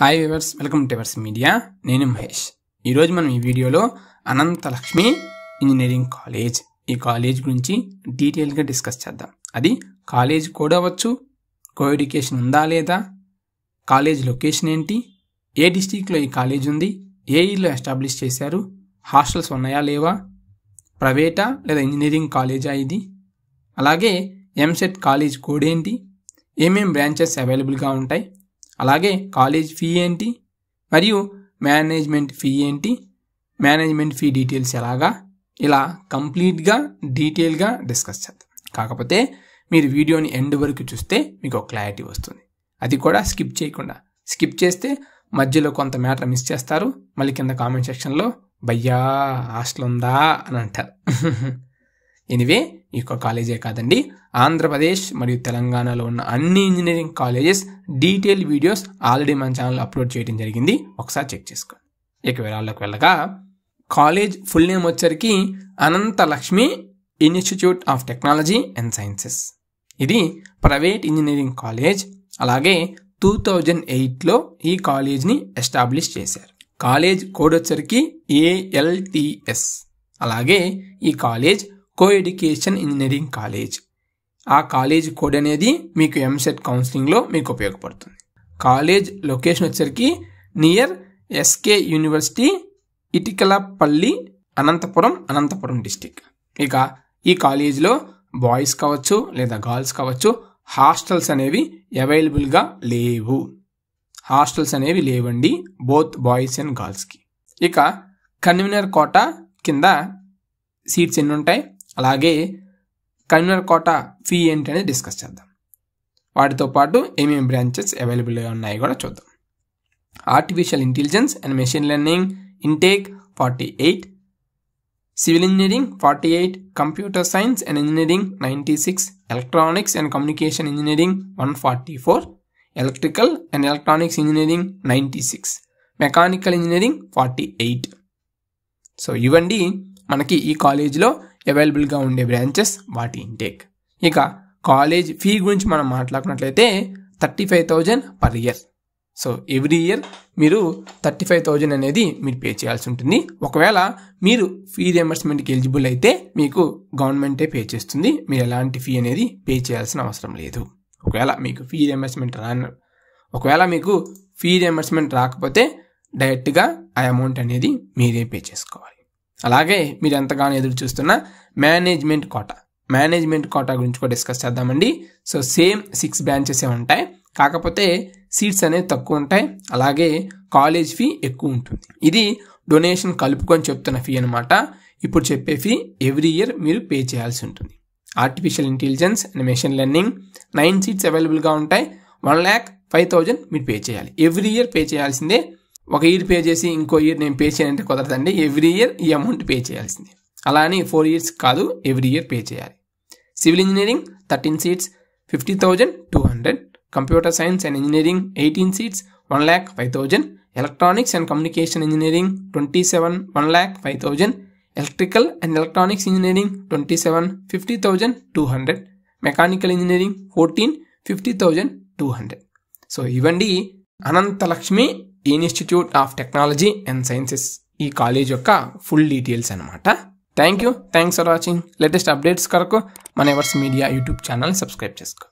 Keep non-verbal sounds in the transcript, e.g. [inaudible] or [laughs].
hi viewers welcome to Viewers Media నేను మహేష్ ఈరోజు మనం ఈ వీడియోలో అనంతలక్ష్మి ఇంజనీరింగ్ కాలేజ్ ఈ కాలేజ్ గురించి డీటెయిల్గా డిస్కస్ చేద్దాం అది కాలేజ్ కోడ్ అవ్వచ్చు కో ఎడ్యుకేషన్ ఉందా లేదా కాలేజ్ లొకేషన్ ఏంటి ఏ డిస్టిక్లో ఈ కాలేజ్ ఉంది ఏ ఇయర్లో ఎస్టాబ్లిష్ చేశారు హాస్టల్స్ ఉన్నాయా లేవా ప్రైవేటా లేదా ఇంజనీరింగ్ కాలేజా ఇది అలాగే ఎంసెట్ కాలేజ్ కోడ్ ఏంటి ఏమేం బ్రాంచెస్ అవైలబుల్గా ఉంటాయి అలాగే కాలేజ్ ఫీ ఏంటి మరియు మేనేజ్మెంట్ ఫీ ఏంటి మేనేజ్మెంట్ ఫీ డీటెయిల్స్ ఎలాగా ఇలా కంప్లీట్గా డీటెయిల్గా డిస్కస్ చేద్దాం కాకపోతే మీరు వీడియోని ఎండ్ వరకు చూస్తే మీకు ఒక క్లారిటీ వస్తుంది అది కూడా స్కిప్ చేయకుండా స్కిప్ చేస్తే మధ్యలో కొంత మ్యాటర్ మిస్ చేస్తారు మళ్ళీ కింద కామెంట్ సెక్షన్లో భయ్యా హాస్టల్ ఉందా అని అంటారు [laughs] ఎనివే ఈ యొక్క కాలేజే కాదండి ఆంధ్రప్రదేశ్ మరియు తెలంగాణలో ఉన్న అన్ని engineering colleges detail videos already మన ఛానల్లో అప్లోడ్ చేయడం జరిగింది ఒకసారి చెక్ చేసుకోండి ఇక వివరాల్లోకి వెళ్ళగా కాలేజ్ ఫుల్ నేమ్ వచ్చరికి Anantha Lakshmi institute of technology and sciences ఇది ప్రైవేట్ ఇంజనీరింగ్ కాలేజ్ అలాగే టూ థౌజండ్ ఎయిట్లో ఈ కాలేజ్ని ఎస్టాబ్లిష్ చేశారు కాలేజ్ కోడ్ వచ్చరికి ఏఎల్టిఎస్ అలాగే ఈ college co education engineering college ఆ కాలేజ్ కోడ్ అనేది మీకు ఎంసెట్ కౌన్సిలింగ్లో మీకు ఉపయోగపడుతుంది కాలేజ్ లొకేషన్ వచ్చరికి near SK university Itikalapalli Anantapur Anantapur district ఇక ఈ కాలేజీలో బాయ్స్ కావచ్చు లేదా గర్ల్స్ కావచ్చు హాస్టల్స్ అనేవి అవైలబుల్గా లేవు హాస్టల్స్ అనేవి లేవండి బోత్ బాయ్స్ అండ్ గర్ల్స్కి ఇక కన్వీనర్ కోట కింద సీట్స్ ఎన్ని ఉంటాయి అలాగే కన్వీనర్ కోట ఫీ ఏంటి అనేది డిస్కస్ చేద్దాం వాటితో పాటు ఏమేమి బ్రాంచెస్ అవైలబుల్గా ఉన్నాయి కూడా చూద్దాం artificial intelligence and machine learning intake forty eight civil engineering forty eight computer science and engineering ninety six electronics and communication engineering one forty four electrical and electronics engineering ninety six mechanical engineering forty eight so ఇవండి మనకి ఈ కాలేజీలో అవైలబుల్గా ఉండే branches వాటి intake ఇక college fee గురించి మనం మాట్లాడుకున్నట్లయితే thirty five thousand per year so every year మీరు థర్టీ ఫైవ్ థౌజండ్ అనేది మీరు పే చేయాల్సి ఉంటుంది ఒకవేళ మీరు ఫీ రియంబర్స్మెంట్కి ఎలిజిబుల్ అయితే మీకు గవర్నమెంటే పే చేస్తుంది మీరు ఎలాంటి ఫీ అనేది పే చేయాల్సిన అవసరం లేదు ఒకవేళ మీకు ఫీ రియంబర్స్మెంట్ రాను ఒకవేళ మీకు ఫీ రియంబర్స్మెంట్ రాకపోతే డైరెక్ట్గా ఆ అమౌంట్ అనేది మీరే పే చేసుకోవాలి అలాగే మీరు ఎంతగానో ఎదురు చూస్తున్న మేనేజ్మెంట్ కోట మేనేజ్మెంట్ కోటా గురించి కూడా డిస్కస్ చేద్దామండి సో సేమ్ సిక్స్ బ్రాంచెసే ఉంటాయి కాకపోతే సీట్స్ అనేవి తక్కువ ఉంటాయి అలాగే కాలేజ్ ఫీ ఎక్కువ ఉంటుంది ఇది డొనేషన్ కలుపుకొని చెప్తున్న ఫీ అనమాట ఇప్పుడు చెప్పే ఫీ ఎవ్రీ ఇయర్ మీరు పే చేయాల్సి ఉంటుంది artificial intelligence and machine learning nine seats అవైలబుల్గా ఉంటాయి వన్ ల్యాక్ ఫైవ్ థౌజండ్ మీరు పే చేయాలి ఎవ్రీ ఇయర్ పే చేయాల్సిందే ఒక ఇయర్ పే చేసి ఇంకో ఇయర్ నేను పే చేయాలంటే కుదరదండి ఎవ్రీ ఇయర్ ఈ అమౌంట్ పే చేయాల్సింది అలా అని ఫోర్ ఇయర్స్ కాదు ఎవ్రీ ఇయర్ పే చేయాలి civil engineering thirteen seats fifty thousand two hundred computer science and engineering eighteen seats one lakh five thousand electronics and communication engineering twenty seven one lakh five thousand electrical and electronics engineering twenty seven fifty thousand two hundred mechanical engineering fourteen fifty thousand two hundred so ఇవండి Anantalakshmi institute of technology and sciences ఈ college యొక్క full details అనమాట thank you thanks for watching latest updates కొరకు మన Viewers Media YouTube channel subscribe చేసుకో